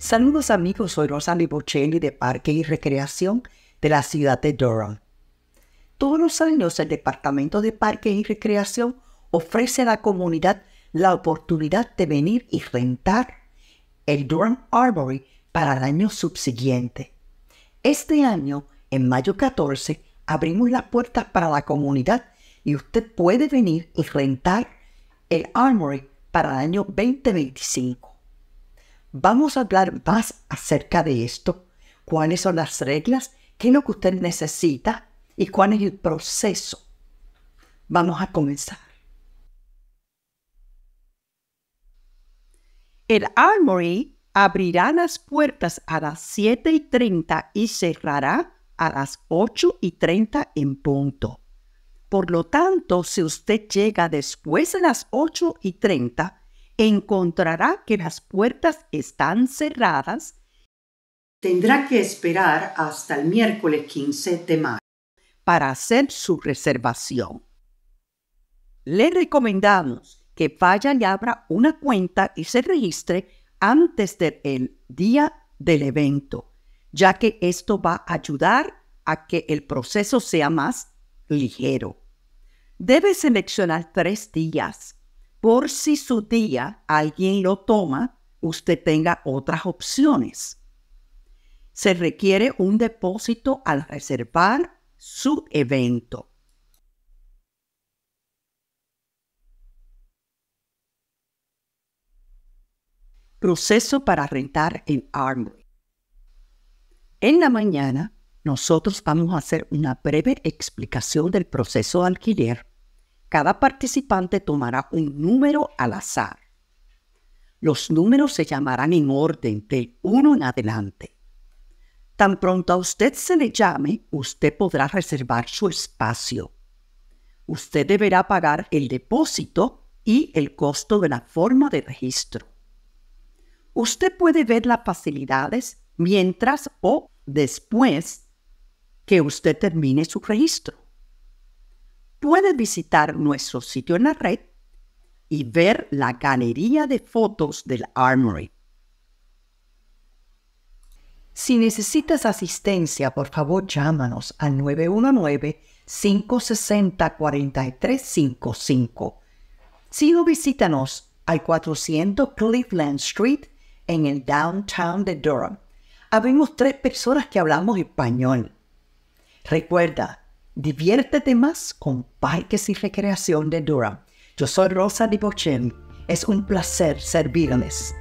Saludos amigos, soy Rosalie Bocelli de Parque y Recreación de la ciudad de Durham. Todos los años el Departamento de Parque y Recreación ofrece a la comunidad la oportunidad de venir y rentar el Durham Armory para el año subsiguiente. Este año, en mayo 14, abrimos las puertas para la comunidad y usted puede venir y rentar el Armory para el año 2025. Vamos a hablar más acerca de esto. ¿Cuáles son las reglas? ¿Qué es lo que usted necesita? ¿Y cuál es el proceso? Vamos a comenzar. El Armory abrirá las puertas a las 7 y 30 y cerrará a las 8 y 30 en punto. Por lo tanto, si usted llega después de las 8 y 30, encontrará que las puertas están cerradas. Tendrá que esperar hasta el miércoles 15 de mayo para hacer su reservación. Le recomendamos que vaya y abra una cuenta y se registre antes del día del evento, ya que esto va a ayudar a que el proceso sea más ligero. Debe seleccionar tres días por si su día alguien lo toma, usted tenga otras opciones. Se requiere un depósito al reservar su evento. Proceso para rentar en Armory. En la mañana, nosotros vamos a hacer una breve explicación del proceso de alquiler cada participante tomará un número al azar. Los números se llamarán en orden de uno en adelante. Tan pronto a usted se le llame, usted podrá reservar su espacio. Usted deberá pagar el depósito y el costo de la forma de registro. Usted puede ver las facilidades mientras o después que usted termine su registro puedes visitar nuestro sitio en la red y ver la galería de fotos del Armory. Si necesitas asistencia, por favor llámanos al 919-560-4355. Si no, visítanos al 400 Cleveland Street en el downtown de Durham. Habemos tres personas que hablamos español. Recuerda, Diviértete más con Parques y Recreación de Dura. Yo soy Rosa Dipochen. Es un placer servirles.